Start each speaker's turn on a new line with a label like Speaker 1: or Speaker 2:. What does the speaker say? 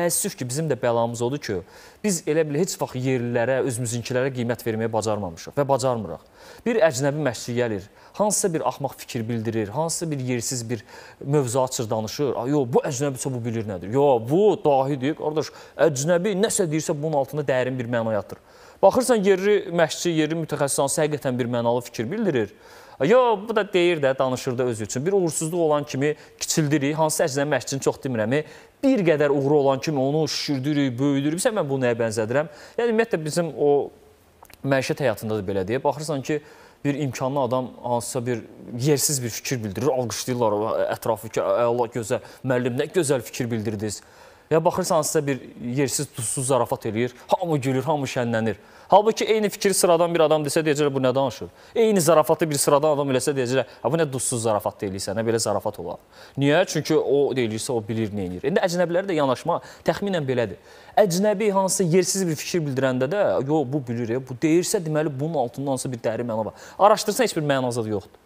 Speaker 1: Təəssüf ki, bizim də bəlamız odur ki, biz elə bil heç vaxt yerlilərə, özümüzünkilərə qiymət verməyə bacarmamışıq və bacarmırıq. Bir əcnəbi məşqçi gəlir, hansısa bir axmaq fikir bildirir, hansısa bir yersiz bir mövzu açır, danışır. Yox, bu əcnəbisə bu bilir nədir? Yox, bu dahidir. Qardaş, əcnəbi nəsə deyirsə bunun altında dərin bir məna yatır. Baxırsan, yerli məşqçi, yerli mütəxəssis hansısa həqiqətən bir mənalı fikir bildirir. Yo, bu da deyir də, danışır da özü üçün. Bir uğursuzluq olan kimi kiçildirik. Hansı əczənin məscidini çox demirəm. E? Bir qədər uğru olan kimi onu şişirdirik, böyüdürük. Sən mən bunu nəyə bənzədirəm? Yəni, ümumiyyətlə, bizim o məişət həyatında da belədir. Baxırsan ki, bir imkanlı adam hansısa bir yersiz bir fikir bildirir, alqışlayırlar ətrafı ki, əla gözəl, müəllim nə gözəl fikir bildirdiniz. Ya baxırsansa bir yersiz tuzsuz zarafat eləyir, hamı gülür, hamı şənlənir. Halbuki eyni fikri sıradan bir adam desə deyəcəklər bu nə danışır? Eyni zarafatı bir sıradan adam eləsə deyəcəklər, ha bu nə duzsuz zarafat eləyirsən, nə belə zarafat olar? Niyə? Çünki o eləyirsə o bilir nə eləyir. İndi əcnəbilərə də yanaşma təxminən belədir. Əcnəbi hansısa yersiz bir fikir bildirəndə də, yo bu bilir, ya, bu deyirsə deməli bunun altında hansısa bir dəri məna var. Araşdırsan heç bir mənası yoxdur.